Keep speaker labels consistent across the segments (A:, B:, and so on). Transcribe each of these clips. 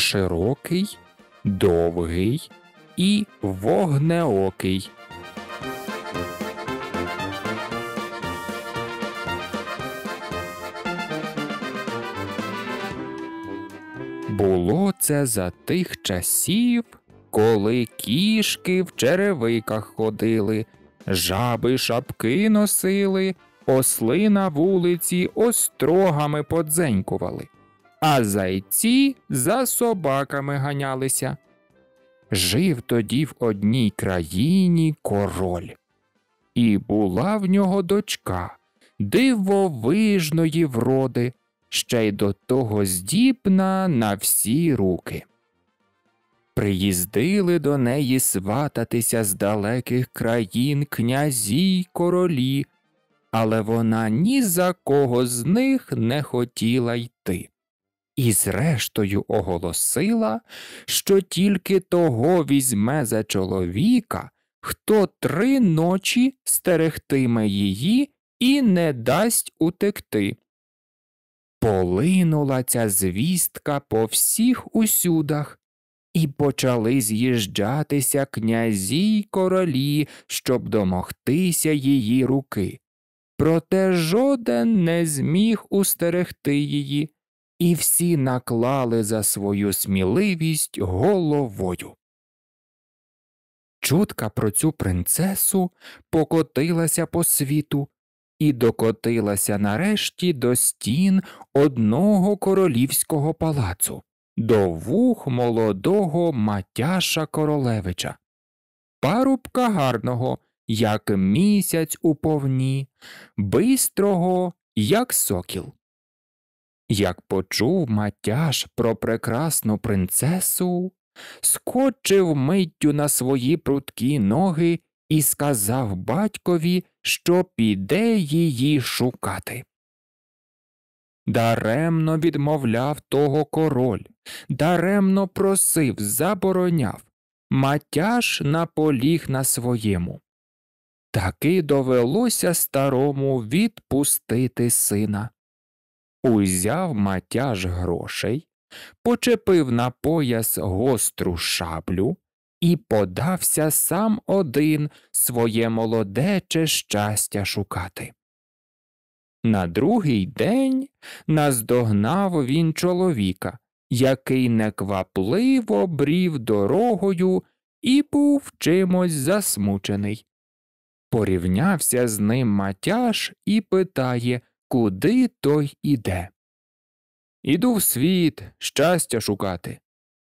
A: широкий, довгий і вогнеокий. Було це за тих часів, коли кішки в черевиках ходили, жаби шапки носили, осли на вулиці острогами подзенькували а зайці за собаками ганялися. Жив тоді в одній країні король, і була в нього дочка дивовижної вроди, ще й до того здібна на всі руки. Приїздили до неї свататися з далеких країн князі й королі, але вона ні за кого з них не хотіла йти і, зрештою, оголосила, що тільки того візьме за чоловіка, хто три ночі стерегтиме її і не дасть утекти. Полинула ця звістка по всіх усюдах. І почали з'їжджатися князі й королі, щоб домогтися її руки. Проте жоден не зміг устерегти її, і всі наклали за свою сміливість головою. Чутка про цю принцесу покотилася по світу і докотилася нарешті до стін одного королівського палацу, до вух молодого Матяша Королевича, парубка гарного, як місяць у повні, бистрого, як сокіл. Як почув матяж про прекрасну принцесу, скочив миттю на свої прудкі ноги і сказав батькові, що піде її шукати. Даремно відмовляв того король, даремно просив, забороняв. Матяж наполіг на своєму. Таки довелося старому відпустити сина узяв матяж грошей, почепив на пояс гостру шаблю і подався сам один своє молодече щастя шукати. На другий день наздогнав він чоловіка, який неквапливо брів дорогою і був чимось засмучений. Порівнявся з ним матяж і питає, куди той іде. Іду в світ, щастя шукати,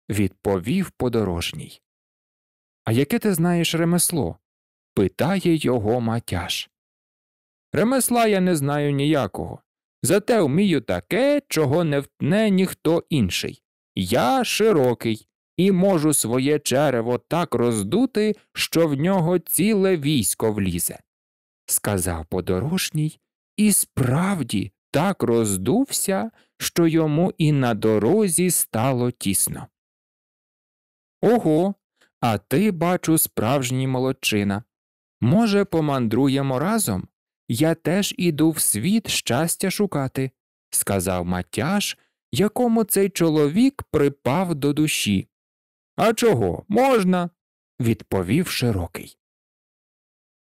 A: відповів подорожній. А яке ти знаєш ремесло? питає його матяж. Ремесла я не знаю ніякого. Зате вмію таке, чого не втне ніхто інший. Я широкий і можу своє черево так роздути, що в нього ціле військо влізе, сказав подорожній і справді так роздувся, що йому і на дорозі стало тісно. Ого, а ти, бачу, справжній молодчина. Може, помандруємо разом? Я теж іду в світ щастя шукати, сказав Матяш, якому цей чоловік припав до душі. А чого можна? відповів широкий.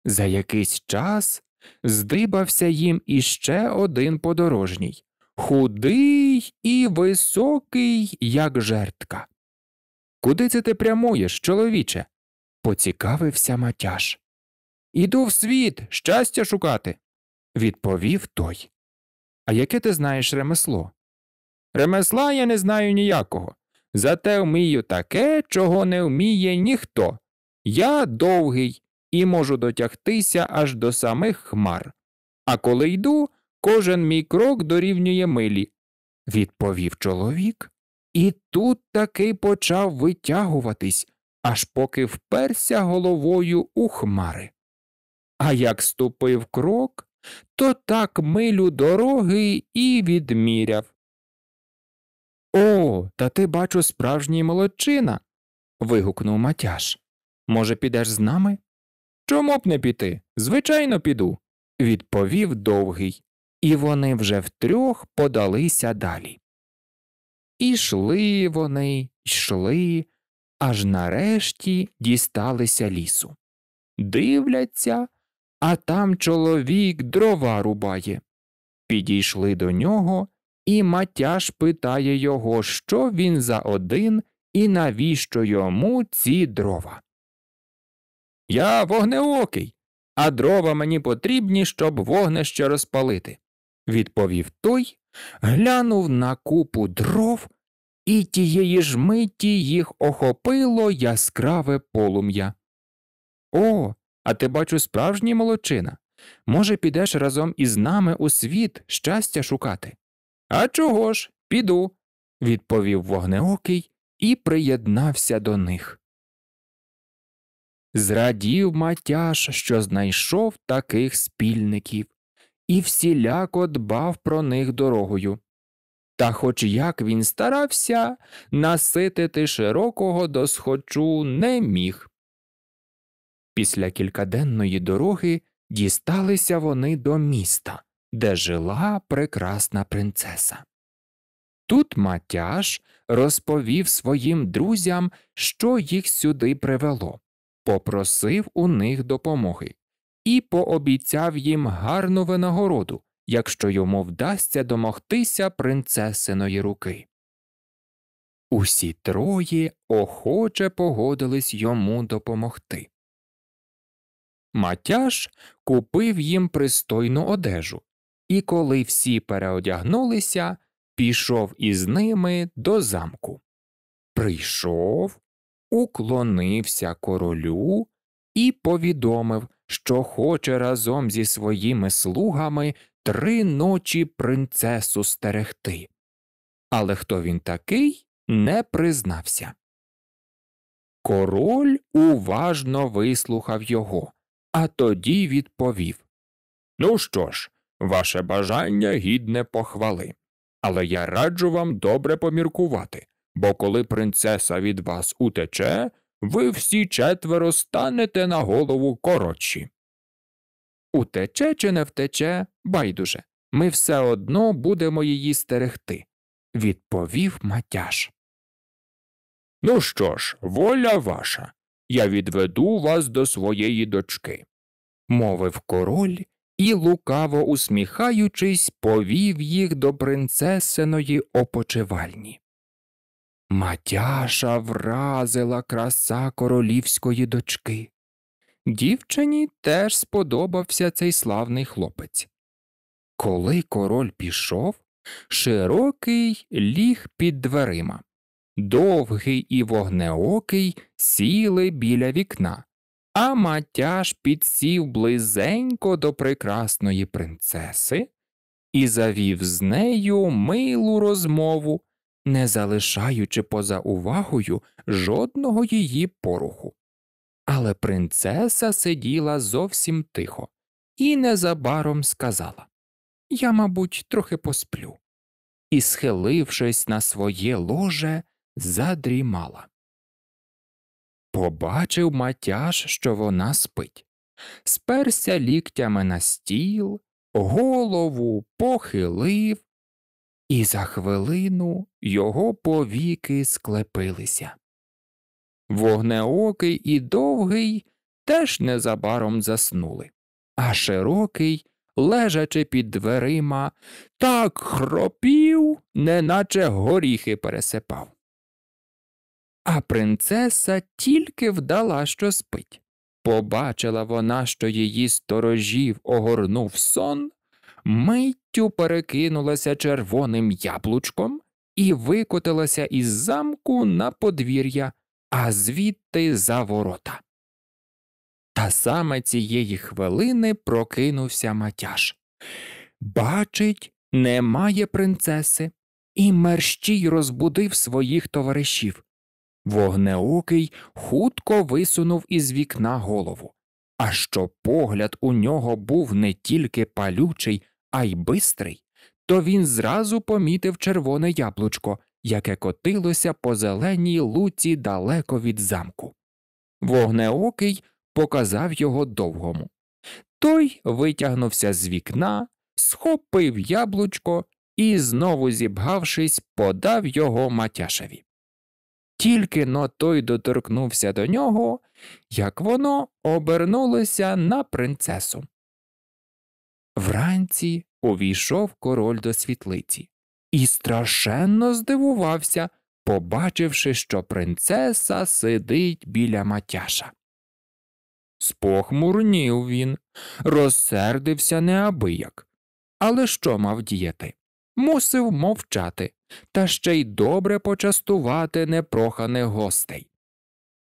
A: За якийсь час Здрибався їм іще один подорожній худий і високий, як жертка. Куди це ти прямуєш, чоловіче? поцікавився Матяш. Іду в світ, щастя шукати, відповів той. А яке ти знаєш ремесло? Ремесла я не знаю ніякого. Зате вмію таке, чого не вміє ніхто. Я довгий, і можу дотягтися аж до самих хмар. А коли йду, кожен мій крок дорівнює милі, відповів чоловік. І тут таки почав витягуватись, аж поки вперся головою у хмари. А як ступив крок, то так милю дороги і відміряв. О, та ти бачу справжній молодчина. вигукнув Матяш. Може, підеш з нами? Чому б не піти? Звичайно, піду, відповів довгий, і вони вже втрьох подалися далі. Ішли вони, йшли, аж нарешті дісталися лісу. Дивляться, а там чоловік дрова рубає. Підійшли до нього, і Матяш питає його, що він за один і навіщо йому ці дрова. Я вогнеокий, а дрова мені потрібні, щоб вогнище розпалити, відповів той, глянув на купу дров, і тієї ж миті їх охопило яскраве полум'я. О, а ти бачу справжній молочина. Може, підеш разом із нами у світ щастя шукати? А чого ж, піду, відповів вогнеокий і приєднався до них. Зрадів Матяш, що знайшов таких спільників, і всіляко дбав про них дорогою. Та хоч як він старався, наситити широкого досхочу не міг. Після кількаденної дороги дісталися вони до міста, де жила прекрасна принцеса. Тут Матяш розповів своїм друзям, що їх сюди привело попросив у них допомоги і пообіцяв їм гарну винагороду, якщо йому вдасться домогтися принцесиної руки. Усі троє охоче погодились йому допомогти. Матяш купив їм пристойну одежу, і коли всі переодягнулися, пішов із ними до замку. Прийшов, уклонився королю і повідомив, що хоче разом зі своїми слугами три ночі принцесу стерегти. Але хто він такий, не признався. Король уважно вислухав його, а тоді відповів Ну що ж, ваше бажання гідне похвали, але я раджу вам добре поміркувати бо коли принцеса від вас утече, ви всі четверо станете на голову коротші. Утече чи не втече, байдуже, ми все одно будемо її стерегти, відповів Матяш. Ну що ж, воля ваша, я відведу вас до своєї дочки, мовив король і, лукаво усміхаючись, повів їх до принцесиної опочивальні. Матяша вразила краса королівської дочки. Дівчині теж сподобався цей славний хлопець. Коли король пішов, широкий ліг під дверима. Довгий і вогнеокий сіли біля вікна, а матяж підсів близенько до прекрасної принцеси і завів з нею милу розмову не залишаючи поза увагою жодного її поруху. Але принцеса сиділа зовсім тихо і незабаром сказала Я, мабуть, трохи посплю. І, схилившись на своє ложе, задрімала. Побачив матяж, що вона спить, сперся ліктями на стіл, голову похилив і за хвилину його повіки склепилися. Вогнеокий і довгий теж незабаром заснули, а широкий, лежачи під дверима, так хропів, неначе горіхи пересипав. А принцеса тільки вдала, що спить. Побачила вона, що її сторожів огорнув сон, мить миттю перекинулася червоним яблучком і викотилася із замку на подвір'я, а звідти за ворота. Та саме цієї хвилини прокинувся Матяш. Бачить, немає принцеси, і мерщій розбудив своїх товаришів. Вогнеокий хутко висунув із вікна голову. А що погляд у нього був не тільки палючий, а й бистрий, то він зразу помітив червоне яблучко, яке котилося по зеленій луці далеко від замку. Вогнеокий показав його довгому. Той витягнувся з вікна, схопив яблучко і, знову зібгавшись, подав його матяшеві. Тільки но той доторкнувся до нього, як воно обернулося на принцесу. Вранці увійшов король до світлиці і страшенно здивувався, побачивши, що принцеса сидить біля Матяша. Спохмурнів він, розсердився неабияк. Але що мав діяти? Мусив мовчати та ще й добре почастувати непроханих гостей.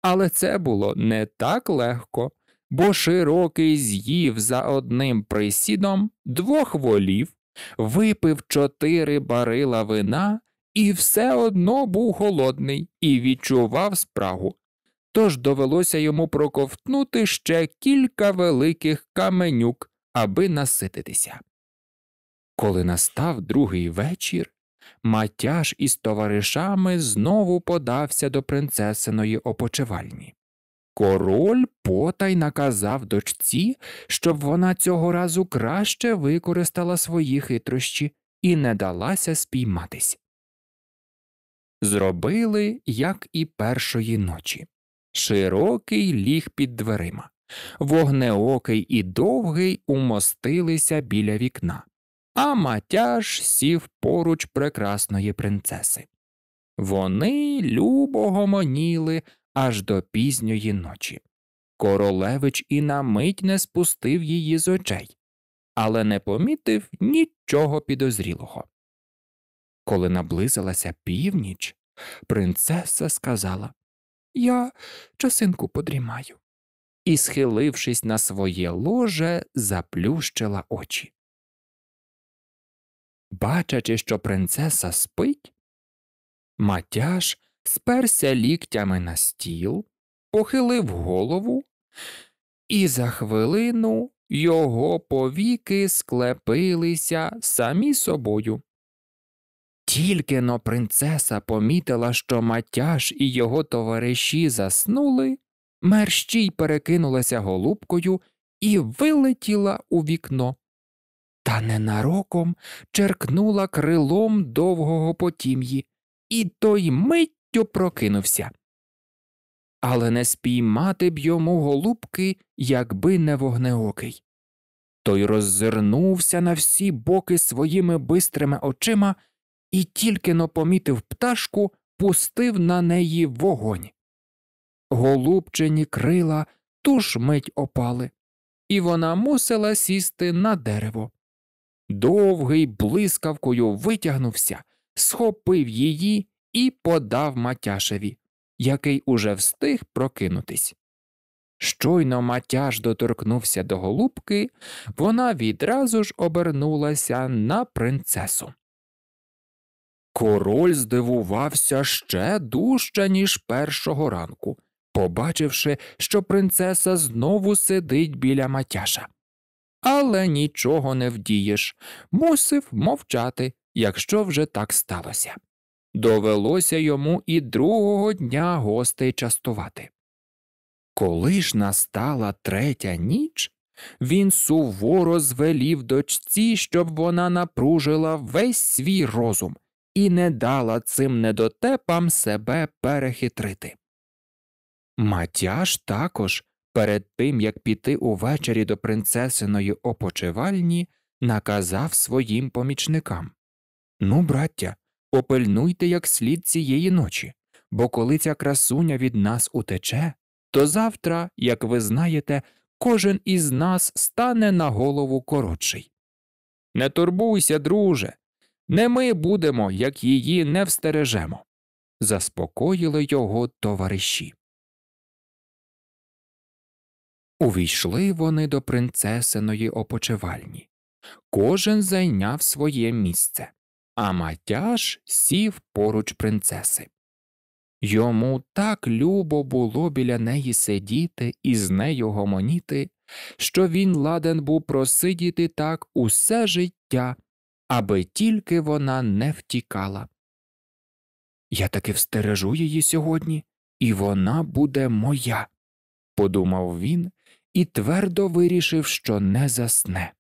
A: Але це було не так легко бо широкий з'їв за одним присідом двох волів, випив чотири барила вина і все одно був голодний і відчував спрагу. Тож довелося йому проковтнути ще кілька великих каменюк, аби насититися. Коли настав другий вечір, Матяж із товаришами знову подався до принцесиної опочивальні. Король потай наказав дочці, щоб вона цього разу краще використала свої хитрощі і не далася спійматись. Зробили, як і першої ночі. Широкий ліг під дверима. Вогнеокий і довгий умостилися біля вікна, а матяж сів поруч прекрасної принцеси. Вони любо гомоніли, аж до пізньої ночі. Королевич і на мить не спустив її з очей, але не помітив нічого підозрілого. Коли наблизилася північ, принцеса сказала Я часинку подрімаю. І, схилившись на своє ложе, заплющила очі. Бачачи, що принцеса спить, Матяж сперся ліктями на стіл, похилив голову, і за хвилину його повіки склепилися самі собою. Тільки но принцеса помітила, що Матяж і його товариші заснули, мерщій перекинулася голубкою і вилетіла у вікно. Та ненароком черкнула крилом довгого потім'ї, і той мить миттю прокинувся. Але не спіймати б йому голубки, якби не вогнеокий. Той роззирнувся на всі боки своїми бистрими очима і тільки но помітив пташку, пустив на неї вогонь. Голубчені крила ту ж мить опали, і вона мусила сісти на дерево. Довгий блискавкою витягнувся, схопив її і подав Матяшеві, який уже встиг прокинутись. Щойно Матяш доторкнувся до голубки, вона відразу ж обернулася на принцесу. Король здивувався ще дужче, ніж першого ранку, побачивши, що принцеса знову сидить біля Матяша. Але нічого не вдієш, мусив мовчати, якщо вже так сталося. Довелося йому і другого дня гостей частувати. Коли ж настала третя ніч, він суворо звелів дочці, щоб вона напружила весь свій розум і не дала цим недотепам себе перехитрити. Матяш також, перед тим як піти увечері до принцесиної опочивальні, наказав своїм помічникам Ну, браття, Попильнуйте як слід цієї ночі, бо коли ця красуня від нас утече, то завтра, як ви знаєте, кожен із нас стане на голову коротший. Не турбуйся, друже, не ми будемо, як її не встережемо. Заспокоїли його товариші. Увійшли вони до принцесиної опочивальні. Кожен зайняв своє місце а Матяш сів поруч принцеси. Йому так любо було біля неї сидіти і з нею гомоніти, що він ладен був просидіти так усе життя, аби тільки вона не втікала. Я таки встережу її сьогодні, і вона буде моя, подумав він і твердо вирішив, що не засне.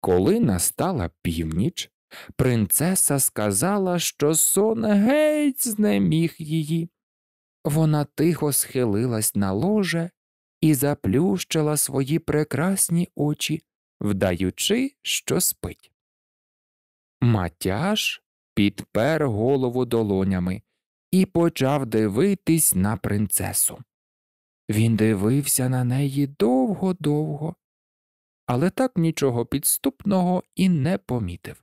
A: Коли настала північ, Принцеса сказала, що сон геть знеміг її. Вона тихо схилилась на ложе і заплющила свої прекрасні очі, вдаючи, що спить. Матяж підпер голову долонями і почав дивитись на принцесу. Він дивився на неї довго-довго, але так нічого підступного і не помітив.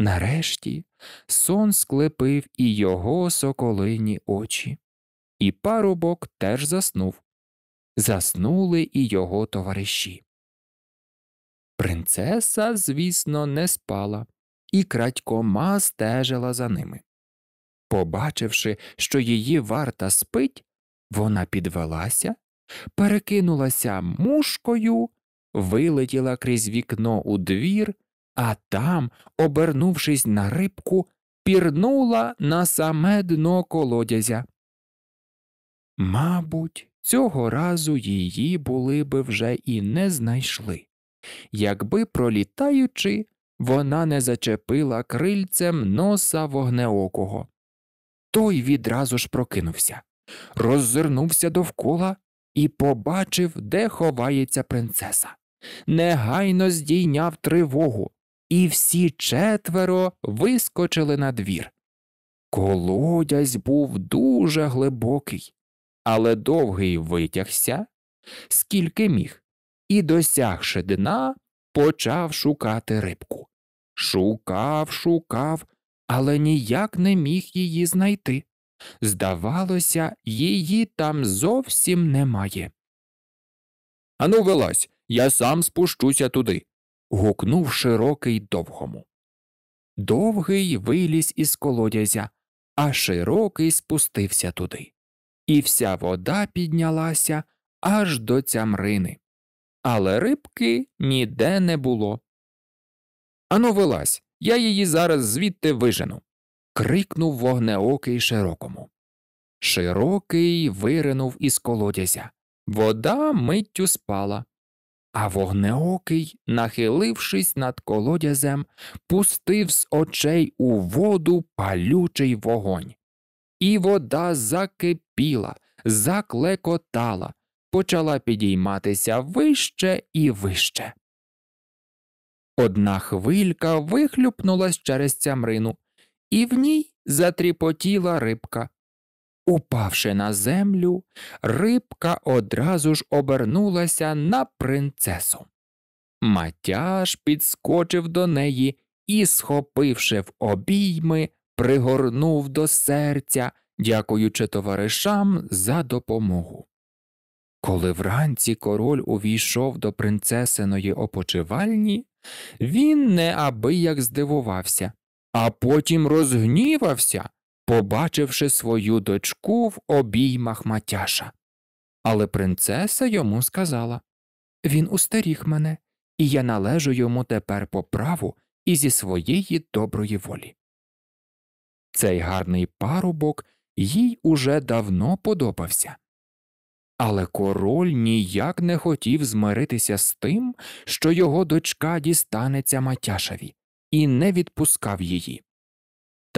A: Нарешті сон склепив і його соколині очі, і парубок теж заснув. Заснули і його товариші. Принцеса, звісно, не спала, і крадькома стежила за ними. Побачивши, що її варта спить, вона підвелася, перекинулася мушкою, вилетіла крізь вікно у двір а там, обернувшись на рибку, пірнула на саме дно колодязя. Мабуть, цього разу її були би вже і не знайшли, якби, пролітаючи, вона не зачепила крильцем носа вогнеокого. Той відразу ж прокинувся, роззирнувся довкола і побачив, де ховається принцеса. Негайно здійняв тривогу, і всі четверо вискочили на двір. Колодязь був дуже глибокий, але довгий витягся, скільки міг, і, досягши дна, почав шукати рибку. Шукав, шукав, але ніяк не міг її знайти. Здавалося, її там зовсім немає. Ану, вилазь, я сам спущуся туди гукнув широкий довгому. Довгий виліз із колодязя, а широкий спустився туди. І вся вода піднялася аж до цямрини. Але рибки ніде не було. Ану, вилазь, я її зараз звідти вижену. крикнув вогнеокий широкому. Широкий виринув із колодязя. Вода миттю спала. А вогнеокий, нахилившись над колодязем, пустив з очей у воду палючий вогонь. І вода закипіла, заклекотала, почала підійматися вище і вище. Одна хвилька вихлюпнулась через цямрину, і в ній затріпотіла рибка, Упавши на землю, рибка одразу ж обернулася на принцесу. Матяж підскочив до неї і, схопивши в обійми, пригорнув до серця, дякуючи товаришам за допомогу. Коли вранці король увійшов до принцесиної опочивальні, він неабияк здивувався, а потім розгнівався побачивши свою дочку в обіймах Матяша. Але принцеса йому сказала Він устаріг мене, і я належу йому тепер по праву і зі своєї доброї волі. Цей гарний парубок їй уже давно подобався. Але король ніяк не хотів змиритися з тим, що його дочка дістанеться Матяшеві, і не відпускав її.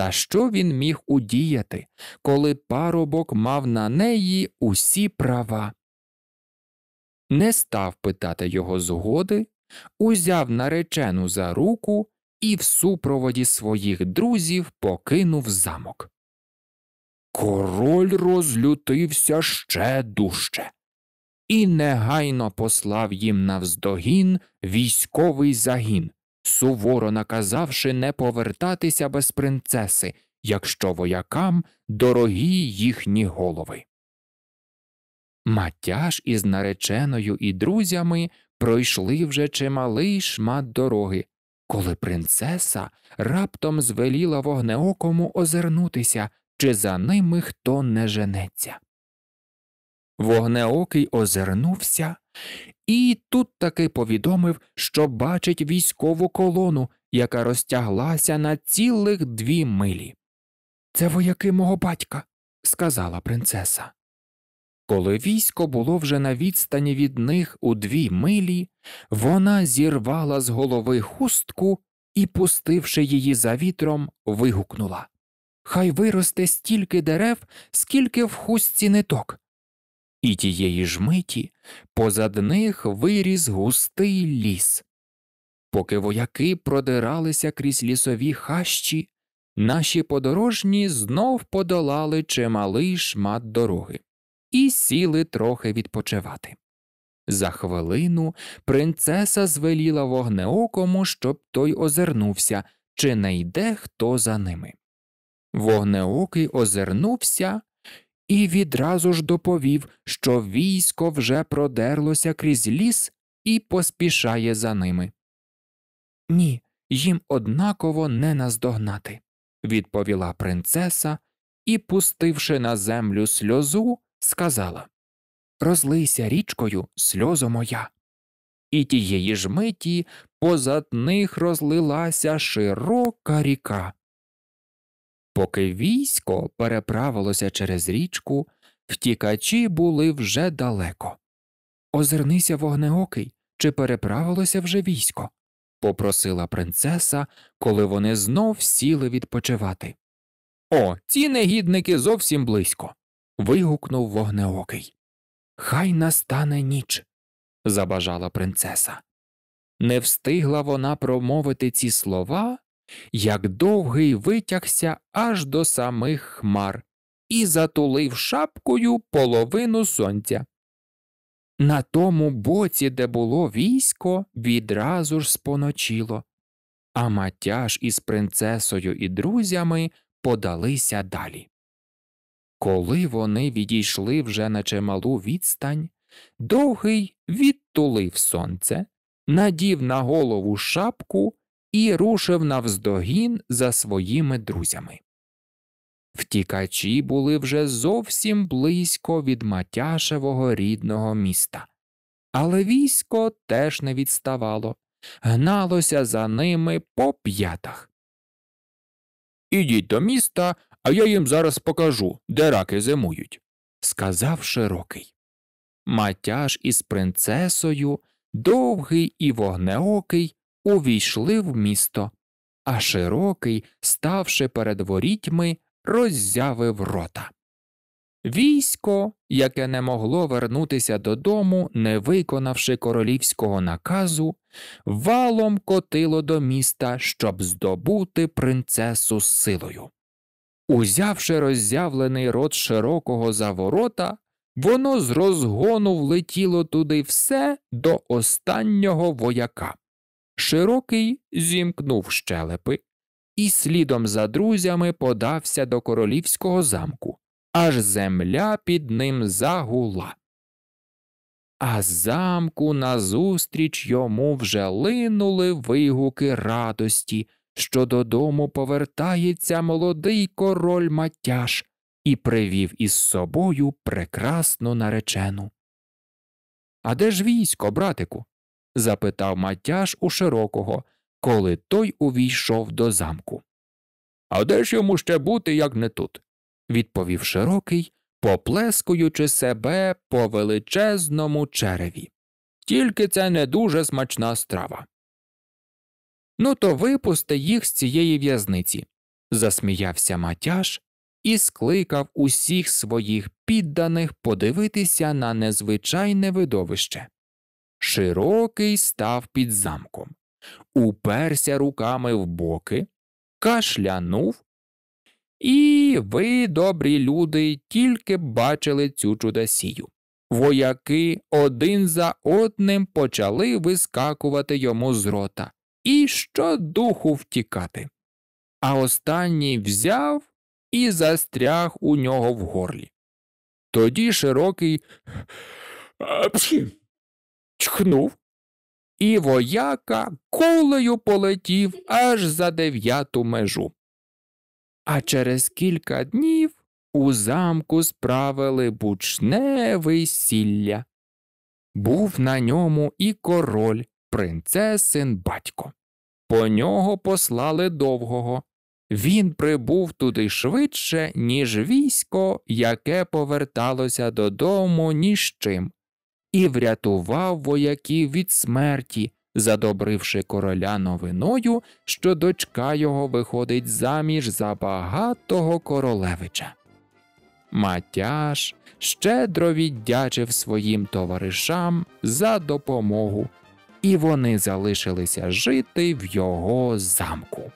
A: Та що він міг удіяти, коли парубок мав на неї усі права? Не став питати його згоди, узяв наречену за руку і в супроводі своїх друзів покинув замок. Король розлютився ще дужче і негайно послав їм навздогін військовий загін, суворо наказавши не повертатися без принцеси, якщо воякам дорогі їхні голови. Матяж із нареченою і друзями пройшли вже чималий шмат дороги, коли принцеса раптом звеліла вогнеокому озирнутися, чи за ними хто не женеться. Вогнеокий озирнувся і тут таки повідомив, що бачить військову колону, яка розтяглася на цілих дві милі. Це вояки мого батька, сказала принцеса. Коли військо було вже на відстані від них у дві милі, вона зірвала з голови хустку і, пустивши її за вітром, вигукнула Хай виросте стільки дерев, скільки в хустці ниток. І тієї ж миті позад них виріс густий ліс. Поки вояки продиралися крізь лісові хащі, наші подорожні знов подолали чималий шмат дороги і сіли трохи відпочивати. За хвилину принцеса звеліла вогнеокому, щоб той озирнувся, чи не йде хто за ними. Вогнеокий озирнувся і відразу ж доповів, що військо вже продерлося крізь ліс і поспішає за ними. Ні, їм однаково не наздогнати, відповіла принцеса і, пустивши на землю сльозу, сказала Розлийся річкою, сльозо моя. І тієї ж миті позад них розлилася широка ріка. Поки військо переправилося через річку, втікачі були вже далеко. Озирнися вогнеокий, чи переправилося вже військо? попросила принцеса, коли вони знов сіли відпочивати. О, ці негідники зовсім близько. вигукнув вогнеокий. Хай настане ніч, забажала принцеса. Не встигла вона промовити ці слова, як довгий витягся аж до самих хмар і затулив шапкою половину сонця. На тому боці, де було військо, відразу ж споночило, а Матяж із принцесою і друзями подалися далі. Коли вони відійшли вже на чималу відстань, довгий відтулив сонце, надів на голову шапку і рушив навздогін за своїми друзями. Втікачі були вже зовсім близько від Матяшевого рідного міста, але військо теж не відставало, гналося за ними по п'ятах. Ідіть до міста, а я їм зараз покажу, де раки зимують, сказав широкий. Матяш із принцесою, довгий і вогнеокий, увійшли в місто, а широкий, ставши перед ворітьми, роззявив рота. Військо, яке не могло вернутися додому, не виконавши королівського наказу, валом котило до міста, щоб здобути принцесу з силою. Узявши роззявлений рот широкого за ворота, воно з розгону влетіло туди все до останнього вояка. Широкий зімкнув щелепи і слідом за друзями подався до королівського замку, аж земля під ним загула. А з замку назустріч йому вже линули вигуки радості, що додому повертається молодий король Матяш і привів із собою прекрасну наречену. А де ж військо, братику? запитав Матяш у широкого, коли той увійшов до замку. А де ж йому ще бути, як не тут? відповів широкий, поплескуючи себе по величезному череві. Тільки це не дуже смачна страва. Ну, то випусти їх з цієї в'язниці, засміявся Матяш і скликав усіх своїх підданих подивитися на незвичайне видовище. Широкий став під замком, уперся руками в боки, кашлянув. І ви, добрі люди, тільки бачили цю чудосію. Вояки один за одним почали вискакувати йому з рота і щодуху втікати. А останній взяв і застряг у нього в горлі. Тоді широкий. Апші! чхнув, і вояка кулею полетів аж за дев'яту межу. А через кілька днів у замку справили бучне весілля. Був на ньому і король, принцесин батько. По нього послали довгого. Він прибув туди швидше, ніж військо, яке поверталося додому ні з чим і врятував вояків від смерті, задобривши короля новиною, що дочка його виходить заміж за багатого королевича. Матяш щедро віддячив своїм товаришам за допомогу, і вони залишилися жити в його замку.